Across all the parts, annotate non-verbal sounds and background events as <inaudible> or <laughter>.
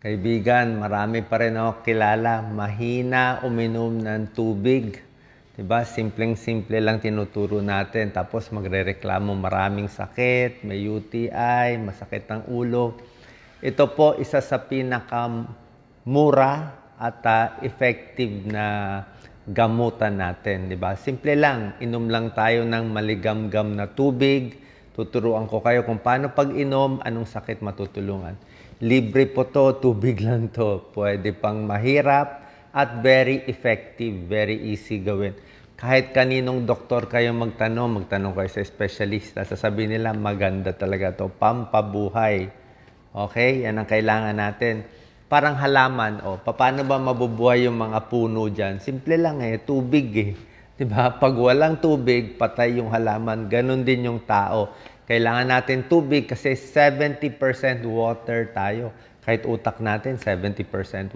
Kaibigan, marami pa rin ako kilala, mahina uminom ng tubig. Diba? Simpleng-simple lang tinuturo natin. Tapos magrereklamo maraming sakit, may UTI, masakit ang ulo. Ito po isa sa pinakamura at uh, effective na gamutan natin, 'di ba? Simple lang, inom lang tayo ng maligamgam na tubig. Tuturuan ko kayo kung paano pag-inom, anong sakit matutulungan. Libre po to, tubig <laughs> lang to. Pwede pang mahirap at very effective, very easy gawin. Kahit kaninong doktor kayo magtanong, magtanong kayo sa espesyalista, sasabihin nila maganda talaga to, pampabuhay. Okay, yan ang kailangan natin. Parang halaman, o, oh, paano ba mabubuhay yung mga puno dyan? Simple lang eh, tubig eh. Diba? Pag walang tubig, patay yung halaman. Ganon din yung tao. Kailangan natin tubig kasi 70% water tayo. Kahit utak natin, 70%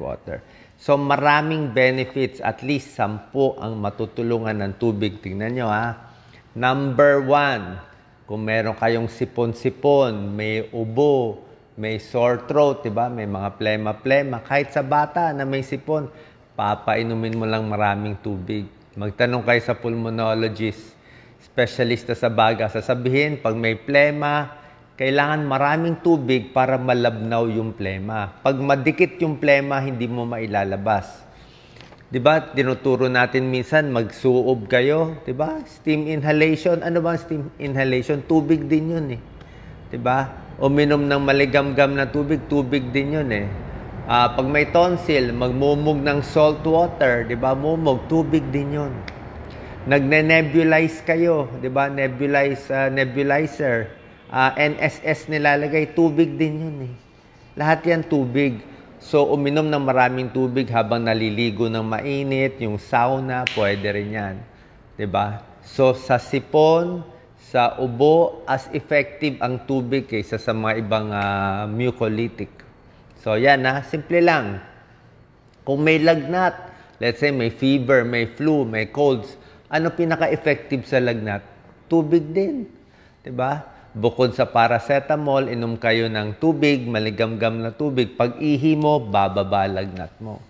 water. So maraming benefits, at least 10 ang matutulungan ng tubig. Tingnan nyo ha. Number one, kung meron kayong sipon-sipon, may ubo, may sore throat, 'di ba? May mga plema-plema kahit sa bata na may sipon, papainumin mo lang maraming tubig. Magtanong kayo sa pulmonologist specialista sa baga sasabihin, pag may plema, kailangan maraming tubig para malabnaw yung plema. Pag madikit yung plema, hindi mo mailalabas. 'Di ba? Tinuturo natin minsan magsuob kayo, 'di ba? Steam inhalation. Ano ba steam inhalation? Tubig din 'yun eh. 'Di ba? Uminom ng maligamgam na tubig, tubig din 'yun eh. Uh, pag may tonsil, magmumog ng salt water, 'di ba? Mumog, tubig din 'yun nagne-nebulize kayo, 'di ba? Nebulize uh, nebulizer. Uh, ah, NSS nilalagay tubig din 'yun eh. Lahat 'yan tubig. So uminom ng maraming tubig habang naliligo ng mainit, yung sauna, pwede rin 'yan. 'Di ba? So sa sipon, sa ubo, as effective ang tubig kaysa sa mga ibang uh, mucolytic. So yan na, simple lang. Kung may lagnat, let's say may fever, may flu, may colds, ano pinaka-effective sa lagnat? Tubig din. 'Di ba? Bukod sa paracetamol, inom kayo ng tubig, maligamgam na tubig. Pag ihi mo, bababa lagnat mo.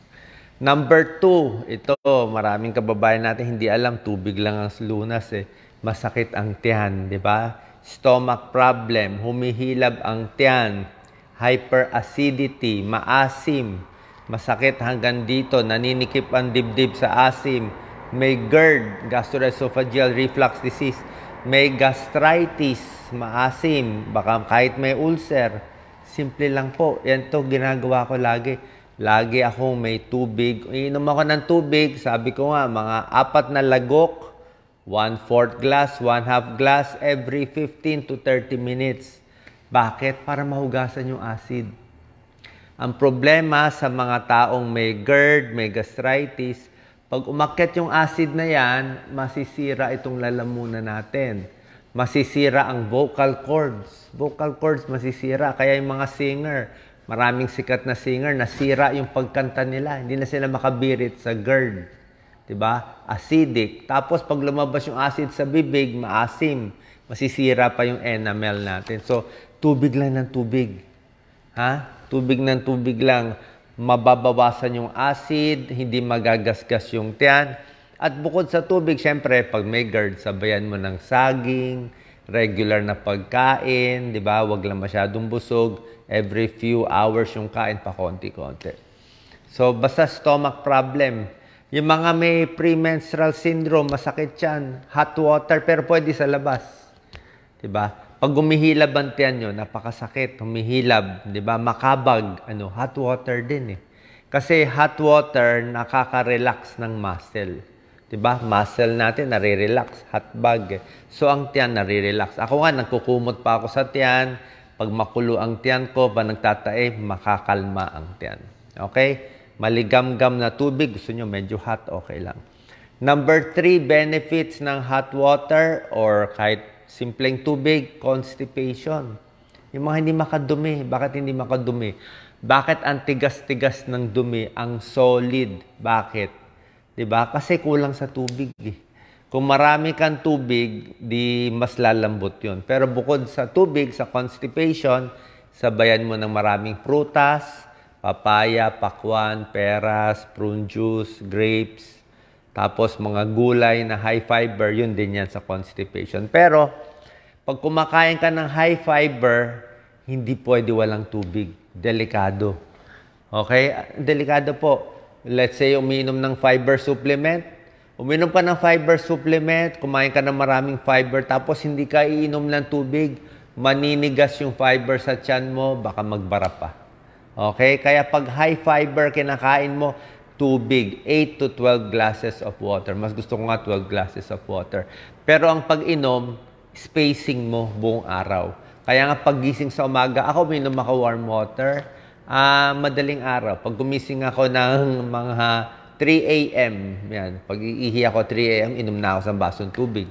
Number two, ito, maraming kababayan natin hindi alam, tubig lang ang lunas eh. Masakit ang tiyan, di ba? Stomach problem, humihilab ang tiyan, hyperacidity, maasim, masakit hanggang dito, naninikip ang dibdib sa asim, may GERD, gastroesophageal reflux disease, may gastritis, maasim, baka kahit may ulcer. Simple lang po. Yan to ginagawa ko lagi. Lagi akong may tubig. Iinom ako ng tubig. Sabi ko nga, mga apat na lagok, one-fourth glass, one-half glass, every 15 to 30 minutes. Bakit? Para mahugasan yung acid. Ang problema sa mga taong may GERD, may gastritis, pag umakyat yung acid na yan, masisira itong lalamunan natin. Masisira ang vocal cords. Vocal cords masisira. Kaya yung mga singer, maraming sikat na singer, nasira yung pagkanta nila. Hindi na sila makabirit sa GERD. ba? Diba? Acidic. Tapos pag lumabas yung acid sa bibig, maasim. Masisira pa yung enamel natin. So, tubig lang ng tubig. Ha? Tubig ng tubig lang mababawasan yung acid, hindi magagasgas yung tiyan. At bukod sa tubig, syempre, pag may GERD, sabayan mo ng saging, regular na pagkain, di ba? Huwag lang masyadong busog. Every few hours yung kain pa konti-konti. So, basta stomach problem. Yung mga may premenstrual syndrome, masakit yan. Hot water, pero pwede sa labas. Di ba? pag humihilab ang tiyan nyo, napakasakit, humihilab, di ba? Makabag, ano, hot water din eh. Kasi hot water nakaka-relax ng muscle. 'di ba? Muscle natin nare-relax, hot bag. Eh. So ang tiyan nare-relax. Ako nga nagkukumot pa ako sa tiyan. Pag makulo ang tiyan ko, ba nagtatae, makakalma ang tiyan. Okay? Maligam-gam na tubig, gusto nyo medyo hot, okay lang. Number three, benefits ng hot water or kahit simpleng tubig, constipation. Yung mga hindi makadumi. Bakit hindi makadumi? Bakit ang tigas-tigas ng dumi, ang solid? Bakit? 'Di ba? Kasi kulang sa tubig eh. Kung marami kang tubig, di mas lalambot 'yon. Pero bukod sa tubig, sa constipation, sabayan mo ng maraming prutas, papaya, pakwan, peras, prune juice, grapes, tapos mga gulay na high fiber, yun din yan sa constipation. Pero pag kumakain ka ng high fiber, hindi pwede walang tubig. Delikado. Okay? Delikado po. Let's say umiinom ng fiber supplement. Uminom ka ng fiber supplement, kumain ka ng maraming fiber, tapos hindi ka iinom ng tubig, maninigas yung fiber sa tiyan mo, baka magbara pa. Okay? Kaya pag high fiber kinakain mo, tubig, 8 to 12 glasses of water. Mas gusto ko nga 12 glasses of water. Pero ang pag-inom, spacing mo buong araw. Kaya nga paggising sa umaga, ako minum ako warm water. Uh, madaling araw, pag gumising ako ng mga 3 a.m., yan, pag iihi ako 3 a.m., inom na ako sa basong tubig.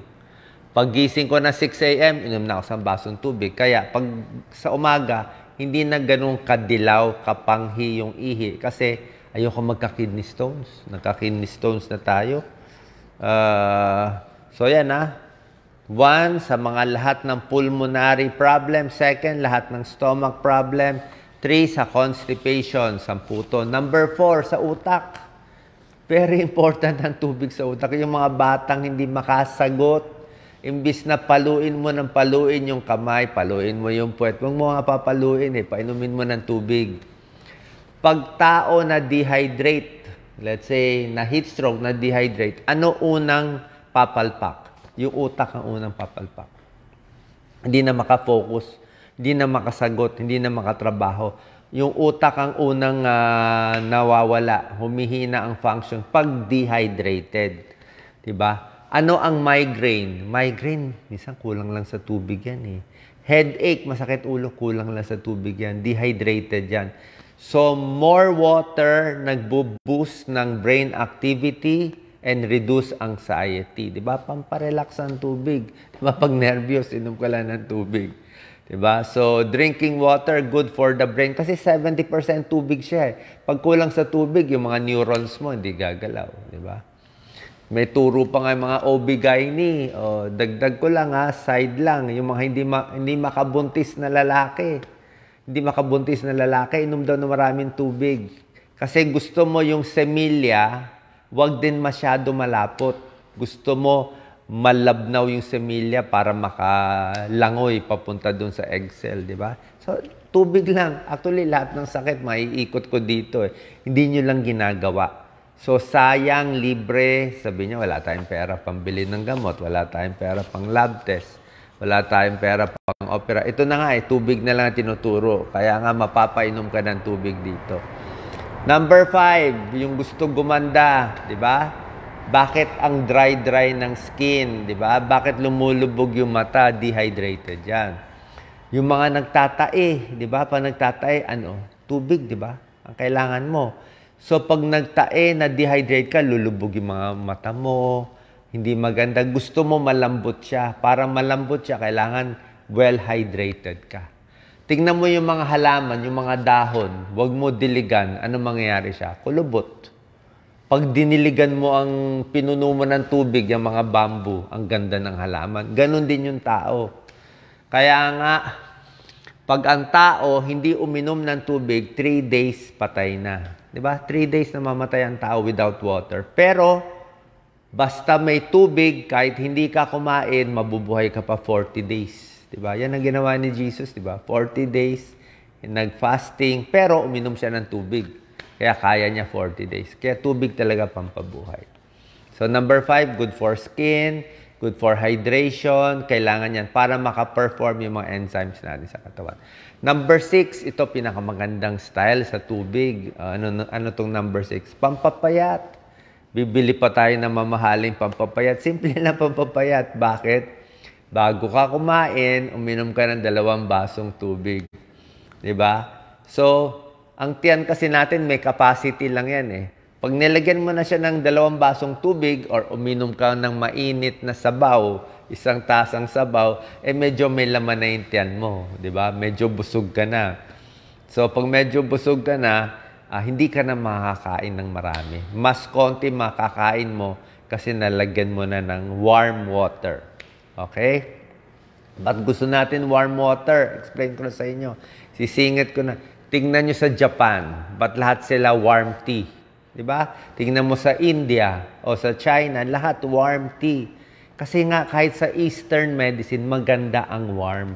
Paggising ko na 6 a.m., inom na ako sa basong tubig. Kaya pag sa umaga, hindi na ganun kadilaw, kapanghi yung ihi. Kasi Ayoko magka-kidney stones. Nagka-kidney stones na tayo. Uh, so, yan ha. Ah. One, sa mga lahat ng pulmonary problem. Second, lahat ng stomach problem. Three, sa constipation, samputo. Number four, sa utak. Very important ang tubig sa utak. Yung mga batang hindi makasagot. Imbis na paluin mo ng paluin yung kamay, paluin mo yung puwet. Huwag mo nga papaluin eh. Painumin mo ng tubig. Pag tao na dehydrate, let's say na heat stroke, na dehydrate, ano unang papalpak? Yung utak ang unang papalpak. Hindi na makafocus, hindi na makasagot, hindi na makatrabaho. Yung utak ang unang uh, nawawala, humihina ang function pag dehydrated. 'Di ba? Ano ang migraine? Migraine, minsan kulang lang sa tubig yan eh. Headache, masakit ulo, kulang lang sa tubig yan. Dehydrated yan. So, more water nagbo-boost ng brain activity and reduce anxiety. Di ba? Pamparelax ang tubig. Di ba? Pag nervyos, inom ka lang ng tubig. Di ba? So, drinking water, good for the brain. Kasi 70% tubig siya eh. Pag kulang sa tubig, yung mga neurons mo, hindi gagalaw. Di ba? May turo pa nga yung mga OB-GYN. O, dagdag ko lang ha, side lang. Yung mga hindi, ma- hindi makabuntis na lalaki hindi makabuntis na lalaki, inom daw ng maraming tubig. Kasi gusto mo yung semilya, wag din masyado malapot. Gusto mo malabnaw yung semilya para makalangoy papunta doon sa egg cell, di ba? So, tubig lang. Actually, lahat ng sakit, maiikot ko dito. Eh. Hindi nyo lang ginagawa. So, sayang, libre. Sabi niya, wala tayong pera pambili ng gamot. Wala tayong pera pang lab test wala tayong pera pang opera. Ito na nga eh, tubig na lang tinuturo. Kaya nga mapapainom ka ng tubig dito. Number five, yung gusto gumanda, di ba? Bakit ang dry-dry ng skin, di ba? Bakit lumulubog yung mata, dehydrated yan. Yung mga nagtatae, di ba? Pag nagtatae, ano? Tubig, di ba? Ang kailangan mo. So, pag nagtae, na-dehydrate ka, lulubog yung mga mata mo, hindi maganda. Gusto mo malambot siya. Para malambot siya, kailangan well-hydrated ka. Tingnan mo yung mga halaman, yung mga dahon. Huwag mo diligan. Ano mangyayari siya? Kulubot. Pag diniligan mo ang pinuno mo ng tubig, yung mga bamboo, ang ganda ng halaman. Ganon din yung tao. Kaya nga, pag ang tao hindi uminom ng tubig, 3 days patay na. 'Di ba? 3 days na mamatay ang tao without water. Pero Basta may tubig, kahit hindi ka kumain, mabubuhay ka pa 40 days. Diba? Yan ang ginawa ni Jesus, di ba? 40 days, nag-fasting, pero uminom siya ng tubig. Kaya kaya niya 40 days. Kaya tubig talaga pampabuhay. So number five, good for skin, good for hydration. Kailangan yan para makaperform yung mga enzymes natin sa katawan. Number six, ito pinakamagandang style sa tubig. Uh, ano, ano tong number six? Pampapayat. Bibili pa tayo ng mamahaling pampapayat. Simple <laughs> lang pampapayat. Bakit? Bago ka kumain, uminom ka ng dalawang basong tubig. ba? Diba? So, ang tiyan kasi natin may capacity lang yan eh. Pag nilagyan mo na siya ng dalawang basong tubig or uminom ka ng mainit na sabaw, isang tasang sabaw, eh medyo may laman na yung tiyan mo. ba? Diba? Medyo busog ka na. So, pag medyo busog ka na, uh, hindi ka na makakain ng marami. Mas konti makakain mo kasi nalagyan mo na ng warm water. Okay? Ba't gusto natin warm water? Explain ko na sa inyo. Sisingit ko na. Tingnan nyo sa Japan. Ba't lahat sila warm tea? Di ba? Tingnan mo sa India o sa China, lahat warm tea. Kasi nga kahit sa Eastern medicine, maganda ang warm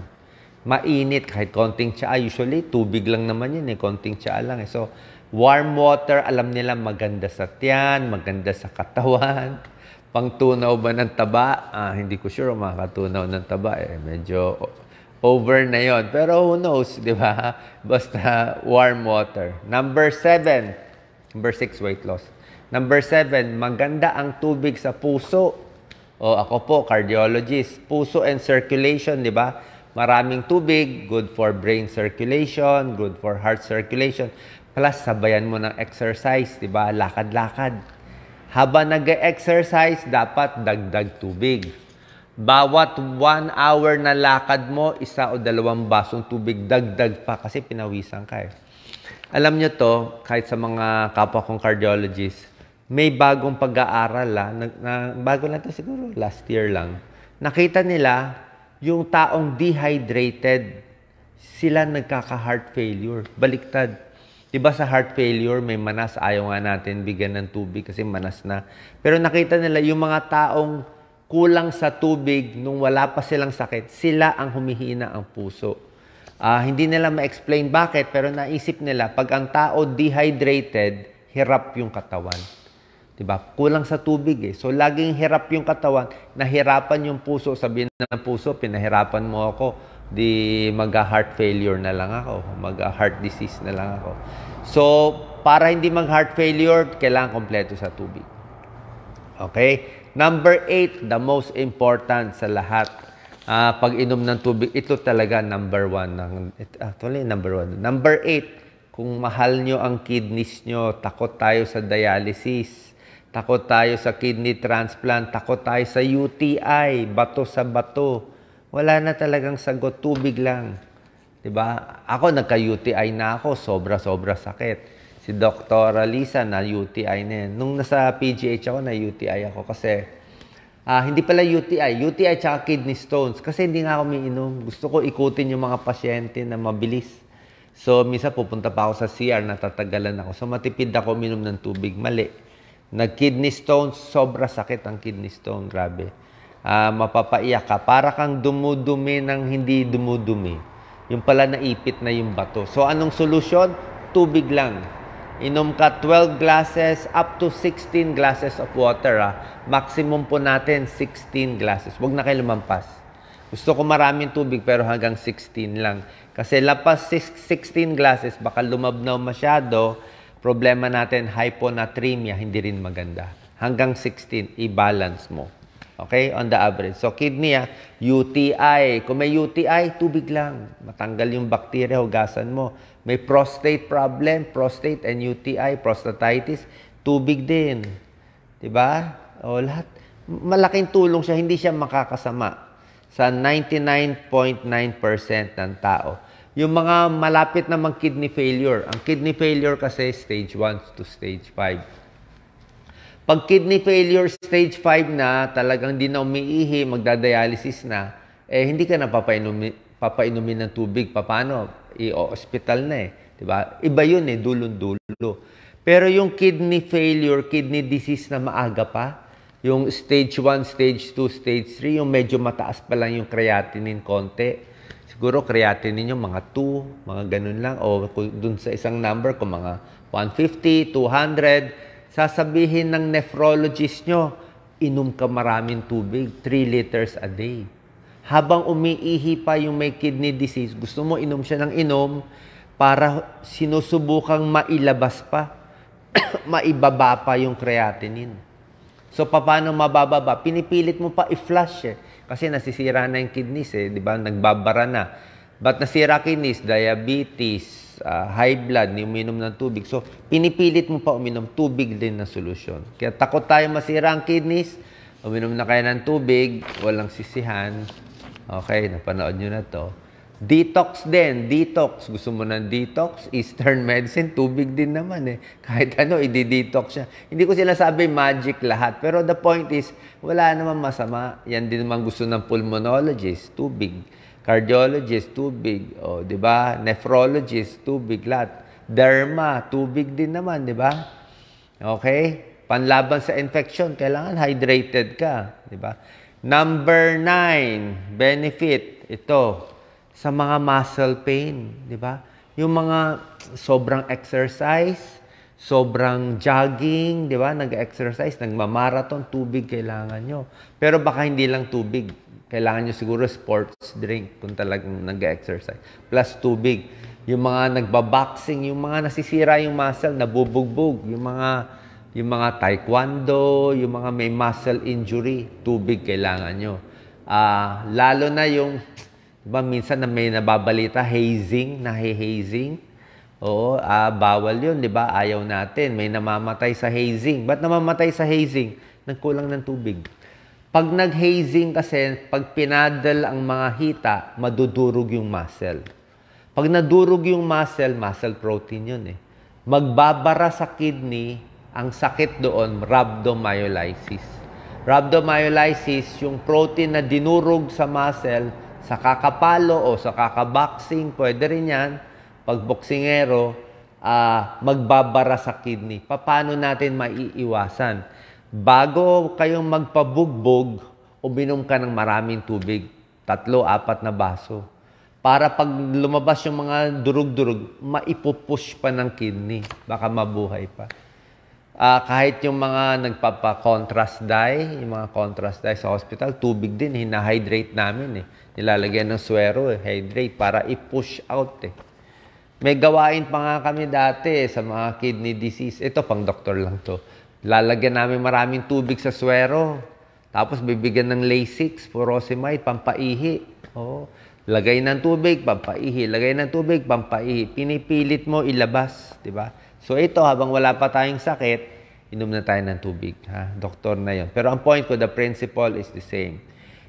mainit kahit konting tsaa. Usually, tubig lang naman yun eh. Konting tsaa lang eh. So, Warm water, alam nila maganda sa tiyan, maganda sa katawan. <laughs> Pangtunaw ba ng taba? Ah, hindi ko sure makakatunaw ng taba. Eh. Medyo over na yon Pero who knows, di ba? <laughs> Basta warm water. Number seven. Number six, weight loss. Number seven, maganda ang tubig sa puso. O oh, ako po, cardiologist. Puso and circulation, di ba? Maraming tubig, good for brain circulation, good for heart circulation. Plus, sabayan mo ng exercise, di ba? Lakad-lakad. Habang nag-exercise, dapat dagdag tubig. Bawat one hour na lakad mo, isa o dalawang basong tubig, dagdag pa kasi pinawisan ka eh. Alam nyo to, kahit sa mga kapwa kong cardiologist, may bagong pag-aaral ah, na, na, bago na to siguro, last year lang. Nakita nila, yung taong dehydrated, sila nagkaka-heart failure. Baliktad 'Di ba sa heart failure, may manas, ayaw nga natin bigyan ng tubig kasi manas na. Pero nakita nila yung mga taong kulang sa tubig nung wala pa silang sakit, sila ang humihina ang puso. Uh, hindi nila ma-explain bakit, pero naisip nila, pag ang tao dehydrated, hirap yung katawan. 'Di ba? Kulang sa tubig eh. So, laging hirap yung katawan, nahirapan yung puso. Sabihin na ng puso, pinahirapan mo ako di mag-heart failure na lang ako, mag-heart disease na lang ako. So, para hindi mag-heart failure, kailangan kompleto sa tubig. Okay? Number eight, the most important sa lahat. Uh, pag-inom ng tubig, ito talaga number one. Ng, actually, number one. Number eight, kung mahal nyo ang kidneys nyo, takot tayo sa dialysis, takot tayo sa kidney transplant, takot tayo sa UTI, bato sa bato wala na talagang sagot, tubig lang. 'Di ba? Ako nagka-UTI na ako, sobra-sobra sakit. Si Dr. Lisa na UTI na yan. Nung nasa PGH ako, na UTI ako kasi ah, hindi pala UTI, UTI tsaka kidney stones. Kasi hindi nga ako umiinom. Gusto ko ikutin yung mga pasyente na mabilis. So, minsan pupunta pa ako sa CR, natatagalan ako. So, matipid ako uminom ng tubig. Mali. Nag-kidney stones, sobra sakit ang kidney stone. Grabe uh, mapapaiyak ka. Para kang dumudumi ng hindi dumudumi. Yung pala naipit na yung bato. So anong solusyon? Tubig lang. Inom ka 12 glasses up to 16 glasses of water. Ah. Maximum po natin 16 glasses. Huwag na kayo lumampas. Gusto ko maraming tubig pero hanggang 16 lang. Kasi lapas 16 glasses, baka lumabnaw masyado, problema natin hyponatremia, hindi rin maganda. Hanggang 16, i-balance mo. Okay? On the average. So, kidney, ah, UTI. Kung may UTI, tubig lang. Matanggal yung bacteria, hugasan mo. May prostate problem, prostate and UTI, prostatitis, tubig din. Diba? O lahat. Malaking tulong siya, hindi siya makakasama sa 99.9% ng tao. Yung mga malapit na kidney failure, ang kidney failure kasi stage 1 to stage 5. Pag kidney failure stage 5 na, talagang hindi na umiihi, magdadialysis na, eh hindi ka na papainumin, papainumin ng tubig. Paano? I-hospital na eh. Diba? Iba yun eh, dulon-dulo. Pero yung kidney failure, kidney disease na maaga pa, yung stage 1, stage 2, stage 3, yung medyo mataas pa lang yung creatinine konti. Siguro creatinine yung mga 2, mga ganun lang. O dun sa isang number ko, mga 150, 200, Sasabihin ng nephrologist nyo, inom ka maraming tubig, 3 liters a day. Habang umiihi pa yung may kidney disease, gusto mo inom siya ng inom para sinusubukang mailabas pa, <coughs> maibaba pa yung creatinine. So, paano mabababa? Pinipilit mo pa i-flush eh. Kasi nasisira na yung kidneys eh, di ba? Nagbabara na But nasira kinis, diabetes, uh, high blood, ni uminom ng tubig. So, pinipilit mo pa uminom tubig din na solusyon. Kaya takot tayo masira ang kidneys, uminom na kayo ng tubig, walang sisihan. Okay, napanood nyo na to. Detox din, detox. Gusto mo ng detox? Eastern <laughs> medicine, tubig din naman eh. Kahit ano, i-detox siya. Hindi ko sila sabi magic lahat. Pero the point is, wala namang masama. Yan din naman gusto ng pulmonologist, tubig. Cardiologist, tubig. O, di ba? Nephrologist, tubig lahat. Derma, tubig din naman, di ba? Okay? Panlaban sa infection, kailangan hydrated ka, di ba? Number nine, benefit. Ito, sa mga muscle pain, di ba? Yung mga sobrang exercise, sobrang jogging, di ba? Nag-exercise, nagmamarathon, tubig kailangan nyo. Pero baka hindi lang tubig kailangan nyo siguro sports drink kung talagang nag-exercise. Plus tubig. Yung mga nagbaboxing, yung mga nasisira yung muscle, nabubugbog. Yung mga, yung mga taekwondo, yung mga may muscle injury, tubig kailangan nyo. Uh, lalo na yung, diba, minsan na may nababalita, hazing, nahi-hazing. Oo, ah, bawal yun, di ba? Ayaw natin. May namamatay sa hazing. Ba't namamatay sa hazing? Nagkulang ng tubig. Pag nag-hazing kasi, pag pinadal ang mga hita, madudurog yung muscle. Pag nadurog yung muscle, muscle protein yun eh. Magbabara sa kidney, ang sakit doon, rhabdomyolysis. Rhabdomyolysis, yung protein na dinurog sa muscle, sa kakapalo o sa kakaboxing, pwede rin yan, pag boksingero, uh, magbabara sa kidney. Paano natin maiiwasan? bago kayong magpabugbog, uminom ka ng maraming tubig. Tatlo, apat na baso. Para pag lumabas yung mga durug-durug, maipupush pa ng kidney. Baka mabuhay pa. Uh, kahit yung mga nagpapa-contrast dye, yung mga contrast dye sa hospital, tubig din, hinahydrate namin eh. Nilalagyan ng swero eh, hydrate, para i-push out eh. May gawain pa nga kami dati eh, sa mga kidney disease. Ito, pang doktor lang to Lalagyan namin maraming tubig sa swero. Tapos bibigyan ng Lasix, furosemide, pampaihi. Oo. Lagay ng tubig, pampaihi. Lagay ng tubig, pampaihi. Pinipilit mo ilabas, 'di ba? So ito habang wala pa tayong sakit, inom na tayo ng tubig, ha? Doktor na 'yon. Pero ang point ko, the principle is the same.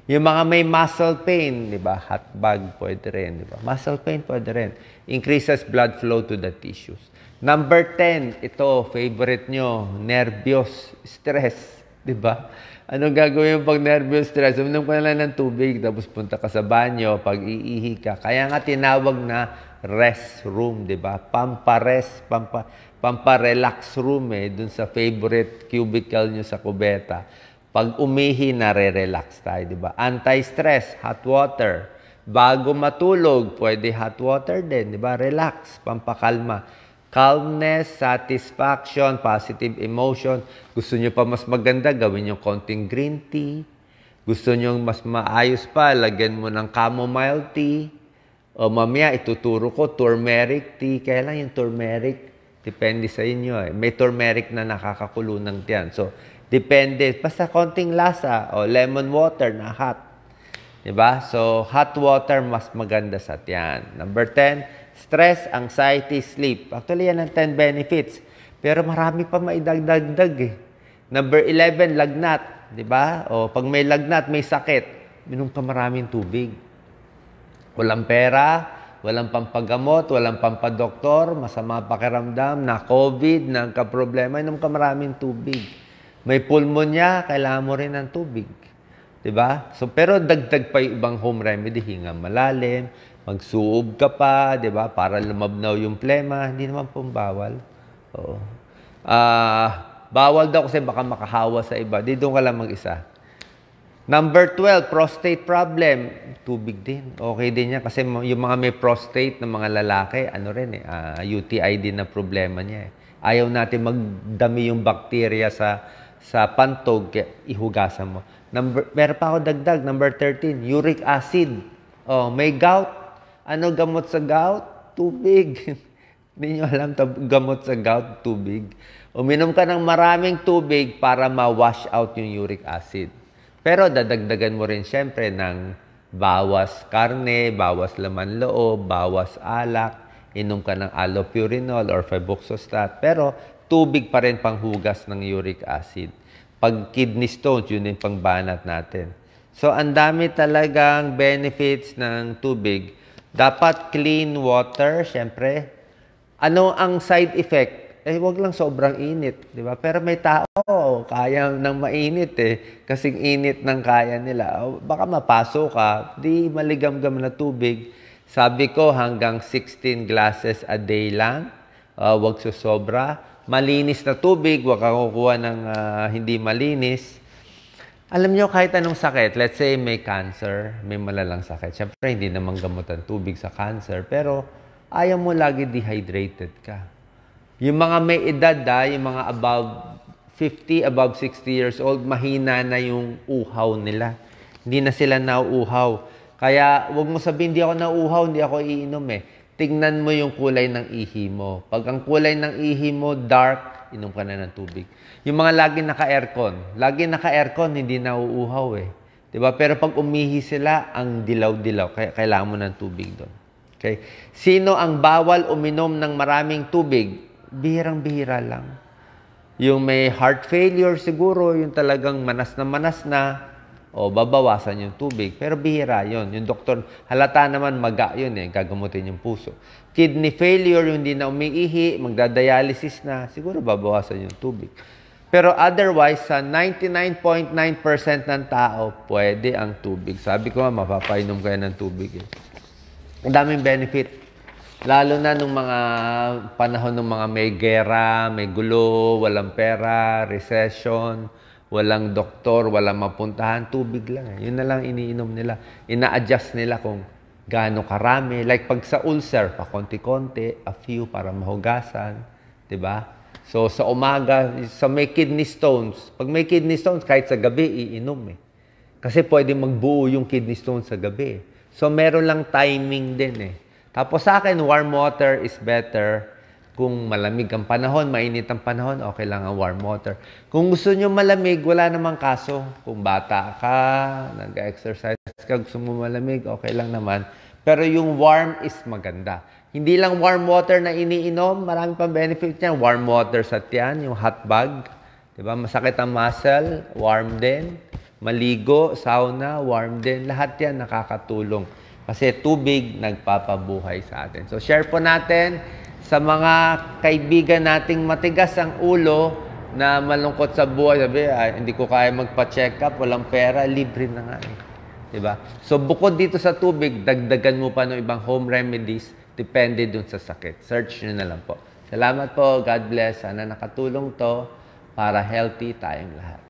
Yung mga may muscle pain, di ba? Hot bag pwede rin, di ba? Muscle pain pwede rin. Increases blood flow to the tissues. Number 10, ito, favorite nyo, nervous stress. Di ba? Anong gagawin mo pag nervous stress? Uminom ka lang ng tubig, tapos punta ka sa banyo, pag iihi ka. Kaya nga tinawag na rest room, di ba? Pampares, pampa, pamparelax room eh, dun sa favorite cubicle nyo sa kubeta. Pag umihi, nare-relax tayo, di ba? Anti-stress, hot water. Bago matulog, pwede hot water din, di ba? Relax, pampakalma calmness, satisfaction, positive emotion. Gusto nyo pa mas maganda, gawin yung konting green tea. Gusto nyo mas maayos pa, lagyan mo ng chamomile tea. O mamaya, ituturo ko, turmeric tea. Kaya lang yung turmeric, depende sa inyo. Eh. May turmeric na nakakakulo ng tiyan. So, depende. Basta konting lasa. O lemon water na hot. Diba? So, hot water mas maganda sa tiyan. Number 10, stress, anxiety, sleep. Actually, yan ang 10 benefits. Pero marami pa maidagdagdag eh. Number 11, lagnat. Di ba? O pag may lagnat, may sakit. Minum ka maraming tubig. Walang pera, walang pampagamot, walang pampadoktor, masama pakiramdam, na COVID, ka problema inom ka maraming tubig. May pulmonya, kailangan mo rin ng tubig. 'Di ba? So pero dagdag pa yung ibang home remedy, hinga malalim, magsuob ka pa, 'di ba? Para lumabnow yung plema, hindi naman po bawal. Oo. Ah, uh, bawal daw kasi baka makahawa sa iba. Di doon ka lang mag-isa. Number 12, prostate problem. Tubig din. Okay din yan. Kasi yung mga may prostate ng mga lalaki, ano rin eh, uh, ah, UTI din na problema niya eh. Ayaw natin magdami yung bacteria sa sa pantog, ihugasan mo. Number, meron pa ako dagdag. Number 13, uric acid. Oh, may gout. Ano gamot sa gout? Tubig. <laughs> Hindi nyo alam gamot sa gout, tubig. Uminom ka ng maraming tubig para ma-wash out yung uric acid. Pero dadagdagan mo rin syempre ng bawas karne, bawas laman loob, bawas alak, inom ka ng allopurinol or febuxostat. Pero tubig pa rin panghugas ng uric acid. Pag kidney stones, yun yung pangbanat natin. So, ang dami talagang benefits ng tubig. Dapat clean water, syempre. Ano ang side effect? eh wag lang sobrang init, 'di ba? Pero may tao kaya ng mainit eh, kasing init ng kaya nila. Oh, baka mapaso ka, di maligamgam na tubig. Sabi ko hanggang 16 glasses a day lang. Uh, ah, wag susobra malinis na tubig, huwag kang kukuha ng uh, hindi malinis. Alam nyo, kahit anong sakit, let's say may cancer, may malalang sakit. Siyempre, hindi naman gamot ang tubig sa cancer, pero ayaw mo lagi dehydrated ka. Yung mga may edad, ha, yung mga above 50, above 60 years old, mahina na yung uhaw nila. Hindi na sila nauuhaw. Kaya, wag mo sabihin, hindi ako nauuhaw, hindi ako iinom eh tingnan mo yung kulay ng ihi mo. Pag ang kulay ng ihi mo dark, inom ka na ng tubig. Yung mga lagi naka-aircon, lagi naka-aircon, hindi nauuhaw eh. ba diba? Pero pag umihi sila, ang dilaw-dilaw. Kaya kailangan mo ng tubig doon. Okay? Sino ang bawal uminom ng maraming tubig? Bihirang-bihira lang. Yung may heart failure siguro, yung talagang manas na manas na, o babawasan yung tubig. Pero bihira yon Yung doktor, halata naman maga yun eh, gagamutin yung puso. Kidney failure, yung hindi na umiihi, magdadialysis na, siguro babawasan yung tubig. Pero otherwise, sa 99.9% ng tao, pwede ang tubig. Sabi ko nga, mapapainom kayo ng tubig. Eh. Ang daming benefit. Lalo na nung mga panahon ng mga may gera, may gulo, walang pera, recession, Walang doktor, walang mapuntahan, tubig lang. Eh. Yun na lang iniinom nila. Ina-adjust nila kung gaano karami. Like pag sa ulcer, pa konti-konti, a few para mahugasan. ba? Diba? So sa umaga, sa may kidney stones, pag may kidney stones, kahit sa gabi, iinom eh. Kasi pwede magbuo yung kidney stones sa gabi. So meron lang timing din eh. Tapos sa akin, warm water is better kung malamig ang panahon, mainit ang panahon, okay lang ang warm water. Kung gusto nyo malamig, wala namang kaso. Kung bata ka, nag-exercise ka, gusto mo malamig, okay lang naman. Pero yung warm is maganda. Hindi lang warm water na iniinom, marami pang benefit niyan. Warm water sa tiyan, yung hot bag. Diba? Masakit ang muscle, warm din. Maligo, sauna, warm din. Lahat yan nakakatulong. Kasi tubig nagpapabuhay sa atin. So share po natin sa mga kaibigan nating matigas ang ulo na malungkot sa buhay. Sabi, ah, hindi ko kaya magpa-check up, walang pera, libre na nga eh. Diba? So bukod dito sa tubig, dagdagan mo pa ng ibang home remedies depende dun sa sakit. Search nyo na lang po. Salamat po. God bless. Sana nakatulong to para healthy tayong lahat.